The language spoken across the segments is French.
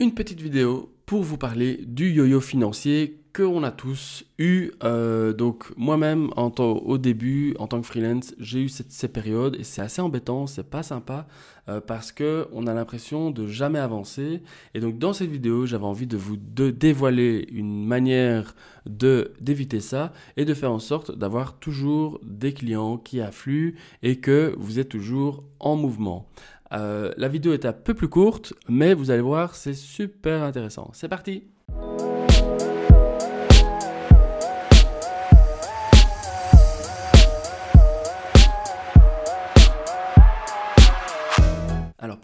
une petite vidéo pour vous parler du yo-yo financier que on a tous eu. Euh, donc moi-même, en au début, en tant que freelance, j'ai eu cette, ces périodes et c'est assez embêtant, c'est pas sympa euh, parce que on a l'impression de jamais avancer. Et donc dans cette vidéo, j'avais envie de vous dévoiler une manière de d'éviter ça et de faire en sorte d'avoir toujours des clients qui affluent et que vous êtes toujours en mouvement. Euh, la vidéo est un peu plus courte, mais vous allez voir, c'est super intéressant. C'est parti!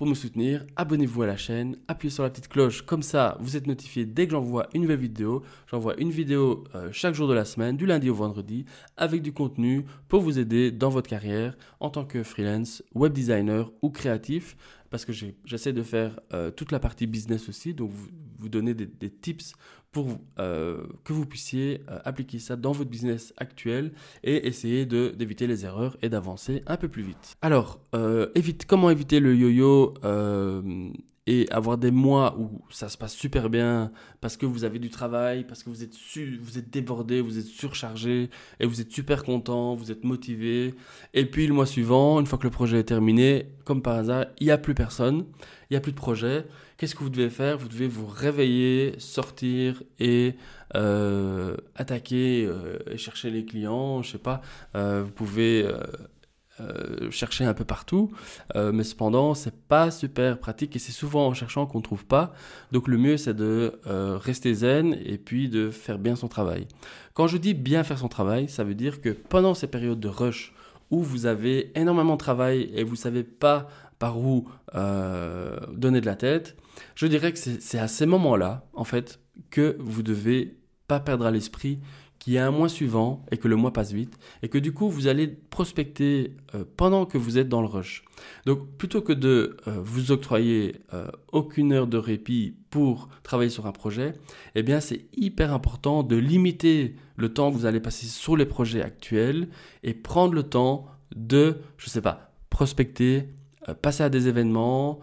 Pour me soutenir, abonnez-vous à la chaîne, appuyez sur la petite cloche, comme ça vous êtes notifié dès que j'envoie une nouvelle vidéo. J'envoie une vidéo euh, chaque jour de la semaine, du lundi au vendredi, avec du contenu pour vous aider dans votre carrière en tant que freelance, web designer ou créatif parce que j'essaie de faire euh, toute la partie business aussi, donc vous, donner des, tips pour euh, que vous puissiez euh, appliquer ça dans votre business actuel et essayer d'éviter les erreurs et d'avancer un peu plus vite. Alors, évite, comment éviter le yo-yo et avoir des mois où ça se passe super bien parce que vous avez du travail, parce que vous êtes, vous êtes débordé, vous êtes surchargé et vous êtes super content, vous êtes motivé. Et puis le mois suivant, une fois que le projet est terminé, comme par hasard, il n'y a plus personne, il n'y a plus de projet. Qu'est-ce que vous devez faire Vous devez vous réveiller, sortir et euh, attaquer euh, et chercher les clients. Je sais pas, euh, vous pouvez euh, chercher un peu partout, euh, mais cependant c'est pas super pratique et c'est souvent en cherchant qu'on ne trouve pas. Donc le mieux c'est de euh, rester zen et puis de faire bien son travail. Quand je dis bien faire son travail, ça veut dire que pendant ces périodes de rush où vous avez énormément de travail et vous savez pas par où donner de la tête, je dirais que c'est à ces moments-là en fait que vous devez pas perdre à l'esprit qu'il y a un mois suivant et que le mois passe vite, et que du coup vous allez prospecter euh, pendant que vous êtes dans le rush. Donc plutôt que de euh, vous octroyer euh, aucune heure de répit pour travailler sur un projet, eh bien c'est hyper important de limiter le temps que vous allez passer sur les projets actuels et prendre le temps de, je ne sais pas, prospecter, passer à des événements,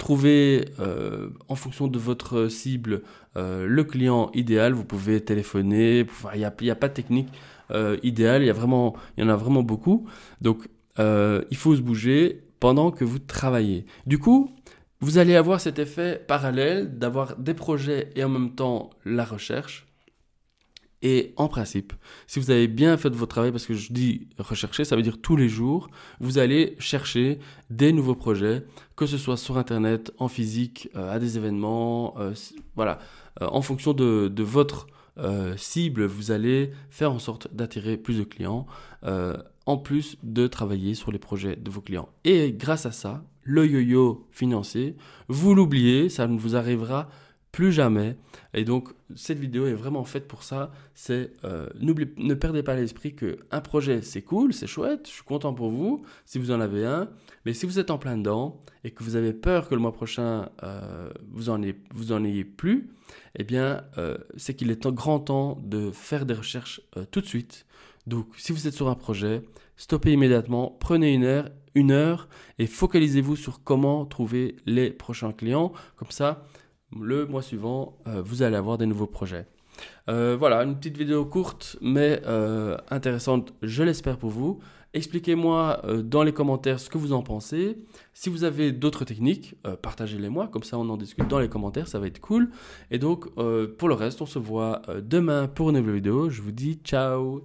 trouver euh, en fonction de votre cible euh, le client idéal. Vous pouvez téléphoner, il n'y a, pas de technique euh, idéale, il y en a vraiment beaucoup. Donc il faut se bouger pendant que vous travaillez. Du coup, vous allez avoir cet effet parallèle d'avoir des projets et en même temps la recherche. Et en principe, si vous avez bien fait votre travail, parce que je dis rechercher, ça veut dire tous les jours, vous allez chercher des nouveaux projets, que ce soit sur Internet, en physique, euh, à des événements, euh, voilà, euh, en fonction de, votre cible, vous allez faire en sorte d'attirer plus de clients, en plus de travailler sur les projets de vos clients. Et grâce à ça, le yo-yo financier, vous l'oubliez, ça ne vous arrivera plus jamais. Et donc cette vidéo est vraiment faite pour ça. C'est euh, ne perdez pas l'esprit que un projet c'est cool, c'est chouette, je suis content pour vous si vous en avez un. Mais si vous êtes en plein dedans et que vous avez peur que le mois prochain euh, vous en ayez, plus, eh bien euh, c'est qu'il est grand temps de faire des recherches tout de suite. Donc si vous êtes sur un projet, stoppez immédiatement, prenez une heure une heure et focalisez-vous sur comment trouver les prochains clients. Comme ça, le mois suivant, euh, vous allez avoir des nouveaux projets. Euh, voilà, une petite vidéo courte mais euh, intéressante, je l'espère pour vous. Expliquez-moi dans les commentaires ce que vous en pensez. Si vous avez d'autres techniques, partagez-les moi, comme ça on en discute dans les commentaires, ça va être cool. Et donc, pour le reste, on se voit demain pour une nouvelle vidéo. Je vous dis ciao